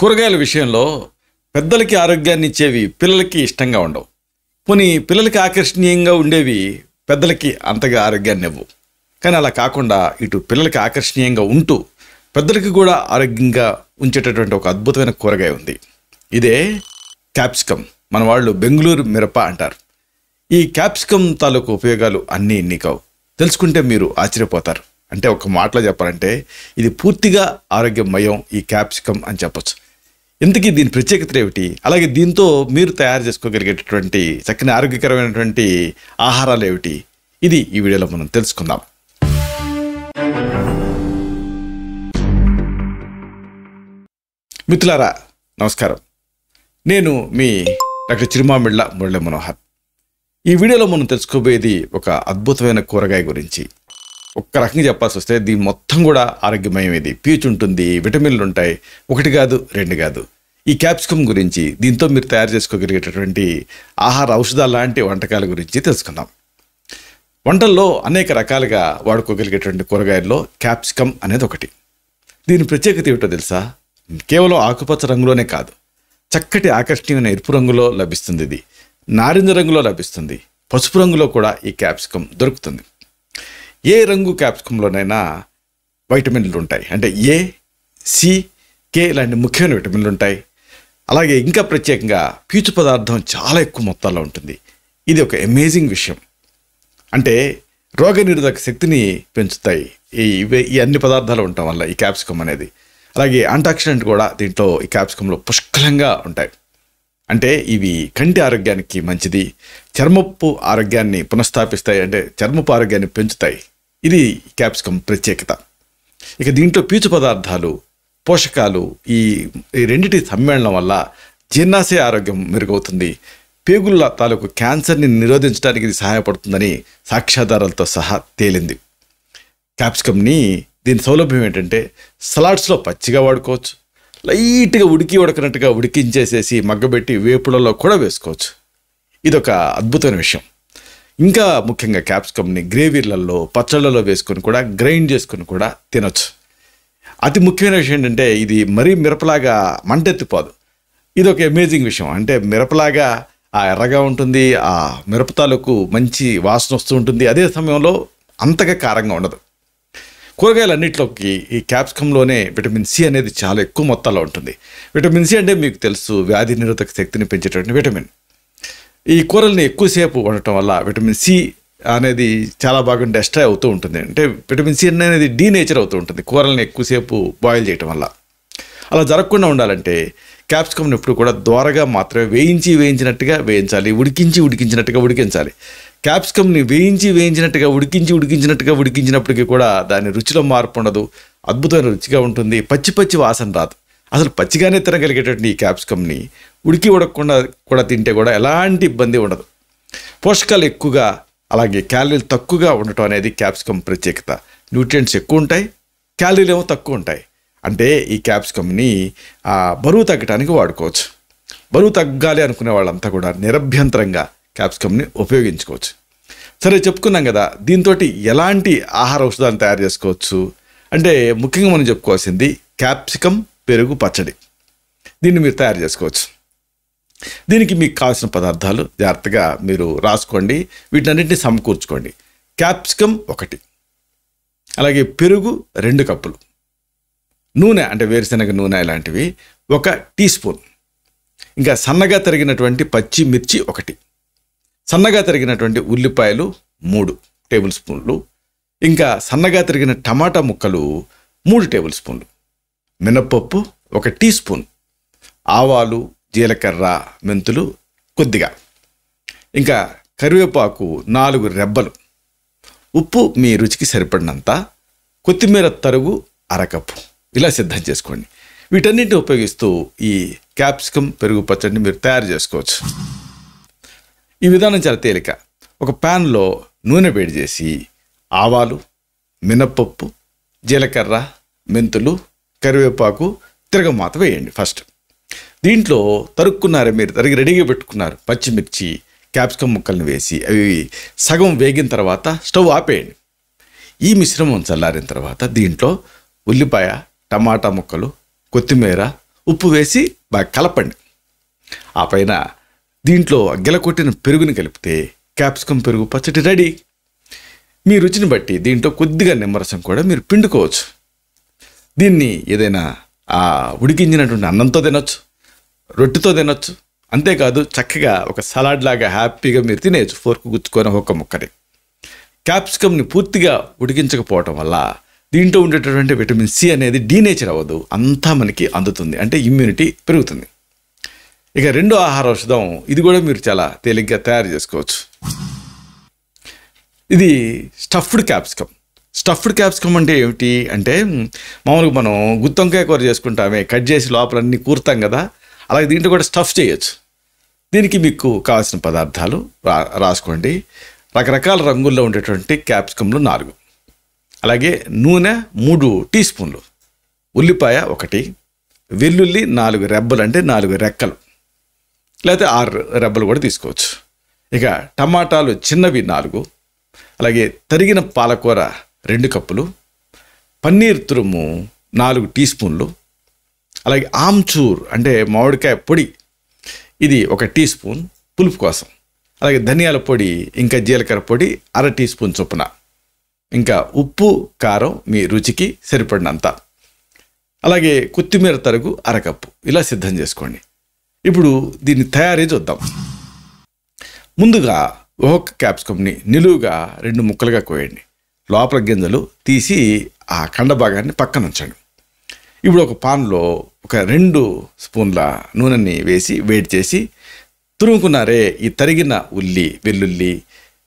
కూరగాయల విషయంలో పెద్దలకి ఆరోగ్యాన్ని ఇచ్చేవి పిల్లలకి ఇష్టంగా ఉండవు పోనీ పిల్లలకి ఆకర్షణీయంగా ఉండేవి పెద్దలకి అంతగా ఆరోగ్యాన్ని ఇవ్వవు కానీ అలా కాకుండా ఇటు పిల్లలకి ఆకర్షణీయంగా ఉంటూ పెద్దలకి కూడా ఆరోగ్యంగా ఉంచేటటువంటి ఒక అద్భుతమైన కూరగాయ ఉంది ఇదే క్యాప్సికమ్ మన వాళ్ళు బెంగళూరు మిరప అంటారు ఈ క్యాప్సికమ్ తాలూకు ఉపయోగాలు అన్నీ ఇన్ని కావు తెలుసుకుంటే మీరు ఆశ్చర్యపోతారు అంటే ఒక మాటలో చెప్పాలంటే ఇది పూర్తిగా ఆరోగ్యమయం ఈ క్యాప్సికమ్ అని చెప్పచ్చు ఇంతకీ దీని ప్రత్యేకత ఏమిటి అలాగే దీంతో మీరు తయారు చేసుకోగలిగేటటువంటి చక్కని ఆరోగ్యకరమైనటువంటి ఆహారాలు ఏమిటి ఇది ఈ వీడియోలో మనం తెలుసుకుందాం మిత్రులారా నమస్కారం నేను మీ డాక్టర్ చిరుమామిళ్ళ మురళి మనోహర్ ఈ వీడియోలో మనం తెలుసుకోబోయేది ఒక అద్భుతమైన కూరగాయ గురించి ఒక్క రకంగా చెప్పాల్సి వస్తే దీని మొత్తం కూడా ఆరోగ్యమయమేది పీచు ఉంటుంది విటమిన్లు ఉంటాయి ఒకటి కాదు రెండు కాదు ఈ క్యాప్సికమ్ గురించి దీంతో మీరు తయారు చేసుకోగలిగేటటువంటి ఆహార ఔషధాలు లాంటి వంటకాల గురించి తెలుసుకుందాం వంటల్లో అనేక రకాలుగా వాడుకోగలిగేటువంటి కూరగాయల్లో క్యాప్సికమ్ అనేది ఒకటి దీని ప్రత్యేకత ఏమిటో తెలుసా కేవలం ఆకుపచ్చ రంగులోనే కాదు చక్కటి ఆకర్షణీయమైన ఎరుపు రంగులో లభిస్తుంది ఇది నారింజ రంగులో లభిస్తుంది పసుపు రంగులో కూడా ఈ క్యాప్సికమ్ దొరుకుతుంది ఏ రంగు క్యాప్సికంలోనైనా వైటమిన్లు ఉంటాయి అంటే ఏ సి కే లాంటి ముఖ్యమైన విటమిన్లు ఉంటాయి అలాగే ఇంకా ప్రత్యేకంగా పీచు పదార్థం చాలా ఎక్కువ మొత్తాల్లో ఉంటుంది ఇది ఒక అమేజింగ్ విషయం అంటే రోగనిరోధక శక్తిని పెంచుతాయి ఈ ఈ అన్ని పదార్థాలు ఉండటం వల్ల ఈ క్యాప్సికమ్ అనేది అలాగే ఆంటాక్సిడెంట్ కూడా దీంట్లో ఈ క్యాప్సికంలో పుష్కలంగా ఉంటాయి అంటే ఇవి కంటి ఆరోగ్యానికి మంచిది చర్మపు ఆరోగ్యాన్ని పునఃస్థాపిస్తాయి అంటే చర్మపు ఆరోగ్యాన్ని పెంచుతాయి ఇది క్యాప్సికమ్ ప్రత్యేకత ఇక దీంట్లో పీచు పదార్థాలు పోషకాలు ఈ రెండిటి సమ్మేళనం వల్ల జీర్ణాశయ ఆరోగ్యం మెరుగవుతుంది పేగుల తాలూకు క్యాన్సర్ని నిరోధించడానికి ఇది సహాయపడుతుందని సాక్ష్యాధారాలతో సహా తేలింది క్యాప్సికమ్ని దీని సౌలభ్యం ఏంటంటే సలాడ్స్లో పచ్చిగా వాడుకోవచ్చు లైట్గా ఉడికి ఉడకనట్టుగా ఉడికించేసేసి మగ్గబెట్టి వేపులలో కూడా వేసుకోవచ్చు ఇదొక అద్భుతమైన విషయం ఇంకా ముఖ్యంగా క్యాప్సికమ్ని గ్రేవీలలో పచ్చళ్ళలో వేసుకొని కూడా గ్రైండ్ చేసుకొని కూడా తినొచ్చు అతి ముఖ్యమైన విషయం ఏంటంటే ఇది మరీ మిరపలాగా మంటెత్తిపోదు ఇది ఒక అమేజింగ్ విషయం అంటే మిరపలాగా ఆ ఎర్రగా ఉంటుంది ఆ మిరప మంచి వాసన వస్తూ ఉంటుంది అదే సమయంలో అంతగా కారంగా ఉండదు కూరగాయలన్నింటిలోకి ఈ క్యాప్సికంలోనే విటమిన్ సి అనేది చాలా ఎక్కువ మొత్తాల్లో ఉంటుంది విటమిన్ సి అంటే మీకు తెలుసు వ్యాధి నిరోధక శక్తిని పెంచేటువంటి విటమిన్ ఈ కూరల్ని ఎక్కువసేపు వండటం వల్ల విటమిన్ సి అనేది చాలా బాగా డెస్ట్రాయ్ అవుతూ ఉంటుంది అంటే విటమిన్ సి అనేది డీ నేచర్ అవుతూ ఉంటుంది కూరల్ని ఎక్కువసేపు బాయిల్ చేయటం వల్ల అలా జరగకుండా ఉండాలంటే క్యాప్సికమ్ని ఎప్పుడు కూడా ద్వారగా మాత్రమే వేయించి వేయించినట్టుగా వేయించాలి ఉడికించి ఉడికించినట్టుగా ఉడికించాలి క్యాప్సికమ్ని వేయించి వేయించినట్టుగా ఉడికించి ఉడికించినట్టుగా ఉడికించినప్పటికీ కూడా దాని రుచిలో మార్పు ఉండదు అద్భుతమైన రుచిగా ఉంటుంది పచ్చి పచ్చి వాసన రాదు అసలు పచ్చిగానే తినగలిగేటటువంటి ఈ క్యాప్సికమ్ని ఉడికి ఉడకకుండా కూడా తింటే కూడా ఎలాంటి ఇబ్బంది ఉండదు పోషకాలు ఎక్కువగా అలాగే క్యాలరీలు తక్కువగా ఉండటం అనేది క్యాప్సికమ్ ప్రత్యేకత న్యూట్రియంట్స్ ఎక్కువ ఉంటాయి క్యాలరీలు ఏమో తక్కువ ఉంటాయి అంటే ఈ క్యాప్సికమ్ని బరువు తగ్గడానికి వాడుకోవచ్చు బరువు తగ్గాలి అనుకునే వాళ్ళంతా కూడా నిరభ్యంతరంగా క్యాప్సికమ్ని ఉపయోగించుకోవచ్చు సరే చెప్పుకున్నాం కదా దీంతో ఎలాంటి ఆహార ఔషధాన్ని తయారు చేసుకోవచ్చు అంటే ముఖ్యంగా మనం చెప్పుకోవాల్సింది క్యాప్సికమ్ పెరుగు పచ్చడి దీన్ని మీరు తయారు చేసుకోవచ్చు దీనికి మీకు కావాల్సిన పదార్థాలు జాగ్రత్తగా మీరు రాసుకోండి వీటన్నిటిని సమకూర్చుకోండి క్యాప్సికమ్ ఒకటి అలాగే పెరుగు రెండు కప్పులు నూనె అంటే వేరుశనగ నూనె ఇలాంటివి ఒక టీ స్పూన్ ఇంకా సన్నగా తరిగినటువంటి పచ్చి మిర్చి ఒకటి సన్నగా తరిగినటువంటి ఉల్లిపాయలు మూడు టేబుల్ స్పూన్లు ఇంకా సన్నగా తరిగిన టమాటా ముక్కలు మూడు టేబుల్ స్పూన్లు మినప్పప్పు ఒక టీ స్పూన్ ఆవాలు జీలకర్ర మెంతులు కొద్దిగా ఇంకా కరివేపాకు నాలుగు రెబ్బలు ఉప్పు మీ రుచికి సరిపడినంత కొత్తిమీర తరుగు అరకప్పు ఇలా సిద్ధం చేసుకోండి వీటన్నింటిని ఉపయోగిస్తూ ఈ క్యాప్సికమ్ పెరుగు పచ్చడిని మీరు తయారు చేసుకోవచ్చు ఈ విధానం చాలా తేలిక ఒక ప్యాన్లో నూనె వేడి చేసి ఆవాలు మినప్పప్పు జీలకర్ర మెంతులు కరివేపాకు తిరగమాత వేయండి ఫస్ట్ దీంట్లో తరుక్కున్నారు మీరు తరిగి రెడీగా పెట్టుకున్నారు పచ్చిమిర్చి క్యాప్సికమ్ ముక్కల్ని వేసి అవి సగం వేగిన తర్వాత స్టవ్ ఆపేయండి ఈ మిశ్రమం చల్లారిన తర్వాత దీంట్లో ఉల్లిపాయ టమాటా ముక్కలు కొత్తిమీర ఉప్పు వేసి బాగా కలపండి ఆ పైన దీంట్లో గెలకొట్టిన పెరుగుని కలిపితే క్యాప్సికం పెరుగు పచ్చడి రెడీ మీ రుచిని బట్టి దీంట్లో కొద్దిగా నిమ్మరసం కూడా మీరు పిండుకోవచ్చు దీన్ని ఏదైనా ఆ ఉడికించినటువంటి అన్నంతో తినొచ్చు రొట్టెతో తినొచ్చు అంతేకాదు చక్కగా ఒక సలాడ్ లాగా హ్యాపీగా మీరు తినేయచ్చు ఫోర్క్ గుచ్చుకొని ఒక్క ముక్కని క్యాప్సికమ్ని పూర్తిగా ఉడికించకపోవటం వల్ల దీంట్లో ఉండేటటువంటి విటమిన్ సి అనేది డీనేచర్ అవ్వదు అంతా మనకి అందుతుంది అంటే ఇమ్యూనిటీ పెరుగుతుంది ఇక రెండో ఆహార ఔషధం ఇది కూడా మీరు చాలా తేలిగ్గా తయారు చేసుకోవచ్చు ఇది స్టఫ్డ్ క్యాప్సికమ్ స్టఫ్డ్ క్యాప్సికమ్ అంటే ఏమిటి అంటే మామూలుగా మనం గుత్తొంకాయ కూర చేసుకుంటామే కట్ చేసి లోపల అన్ని కూరుతాం కదా అలాగే దీంట్లో కూడా స్టఫ్ చేయొచ్చు దీనికి మీకు కావాల్సిన పదార్థాలు రా రాసుకోండి రకరకాల రంగుల్లో ఉండేటువంటి క్యాప్సికమ్లు నాలుగు అలాగే నూనె మూడు టీ స్పూన్లు ఉల్లిపాయ ఒకటి వెల్లుల్లి నాలుగు రెబ్బలు అంటే నాలుగు రెక్కలు లేకపోతే ఆరు రెబ్బలు కూడా తీసుకోవచ్చు ఇక టమాటాలు చిన్నవి నాలుగు అలాగే తరిగిన పాలకూర రెండు కప్పులు పన్నీర్ తురుము నాలుగు టీ స్పూన్లు అలాగే ఆమ్చూర్ అంటే మామిడికాయ పొడి ఇది ఒక టీ స్పూన్ పులుపు కోసం అలాగే ధనియాల పొడి ఇంకా జీలకర్ర పొడి అర టీ స్పూన్ చొప్పున ఇంకా ఉప్పు కారం మీ రుచికి సరిపడినంత అలాగే కొత్తిమీర తరుగు అరకప్పు ఇలా సిద్ధం చేసుకోండి ఇప్పుడు దీన్ని తయారీ చూద్దాం ముందుగా ఒక్కొక్క క్యాప్సికమ్ని నిలువుగా రెండు ముక్కలుగా కోయండి లోపల గింజలు తీసి ఆ కండ భాగాన్ని పక్కన ఉంచండి ఇప్పుడు ఒక పాన్లో ఒక రెండు స్పూన్ల నూనెని వేసి వేడి చేసి తురుముకున్నారే ఈ తరిగిన ఉల్లి వెల్లుల్లి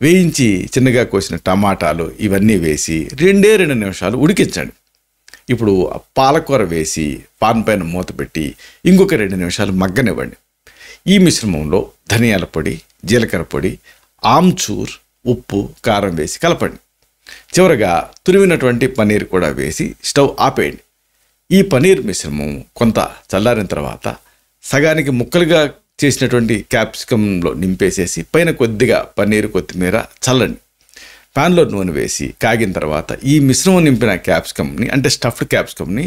వేయించి చిన్నగా కోసిన టమాటాలు ఇవన్నీ వేసి రెండే రెండు నిమిషాలు ఉడికించండి ఇప్పుడు పాలకూర వేసి పాన్ పైన మూత పెట్టి ఇంకొక రెండు నిమిషాలు మగ్గనివ్వండి ఈ మిశ్రమంలో ధనియాల పొడి జీలకర్ర పొడి ఆమ్చూర్ ఉప్పు కారం వేసి కలపండి చివరగా తురిమినటువంటి పన్నీర్ కూడా వేసి స్టవ్ ఆపేయండి ఈ పన్నీర్ మిశ్రమం కొంత చల్లారిన తర్వాత సగానికి ముక్కలుగా చేసినటువంటి క్యాప్సికంలో నింపేసేసి పైన కొద్దిగా పన్నీర్ కొత్తిమీర చల్లండి ప్యాన్లో నూనె వేసి కాగిన తర్వాత ఈ మిశ్రమం నింపిన క్యాప్సికమ్ని అంటే స్టఫ్డ్ క్యాప్సికమ్ని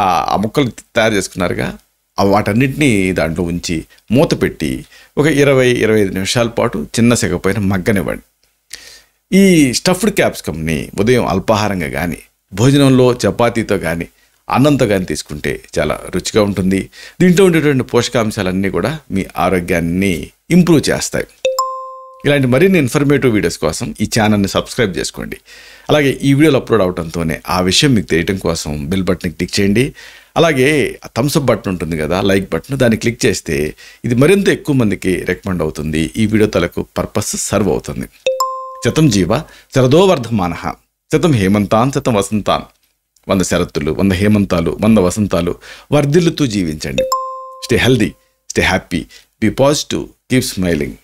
ఆ ముక్కలు తయారు చేసుకున్నారుగా వాటన్నింటినీ దాంట్లో ఉంచి మూత పెట్టి ఒక ఇరవై ఇరవై ఐదు నిమిషాల పాటు చిన్న సెగపోయిన మగ్గనివ్వండి ఈ స్టఫ్డ్ క్యాప్సికమ్ని ఉదయం అల్పాహారంగా కానీ భోజనంలో చపాతీతో కానీ అన్నంతో కానీ తీసుకుంటే చాలా రుచిగా ఉంటుంది దీంట్లో ఉండేటువంటి పోషకాంశాలన్నీ కూడా మీ ఆరోగ్యాన్ని ఇంప్రూవ్ చేస్తాయి ఇలాంటి మరిన్ని ఇన్ఫర్మేటివ్ వీడియోస్ కోసం ఈ ఛానల్ని సబ్స్క్రైబ్ చేసుకోండి అలాగే ఈ వీడియోలు అప్లోడ్ అవడంతోనే ఆ విషయం మీకు తెలియటం కోసం బిల్ బటన్ క్లిక్ చేయండి అలాగే థమ్స్అప్ బటన్ ఉంటుంది కదా లైక్ బటన్ దాన్ని క్లిక్ చేస్తే ఇది మరింత ఎక్కువ మందికి రికమెండ్ అవుతుంది ఈ వీడియో తలకు పర్పస్ సర్వ్ అవుతుంది శతం జీవ శరదో వర్ధమాన శతం హేమంతాన్ శతం వసంతాన్ వంద శరత్తులు వంద హేమంతాలు వంద వసంతాలు వర్ధిల్లుతూ జీవించండి stay healthy stay happy be positive keep smiling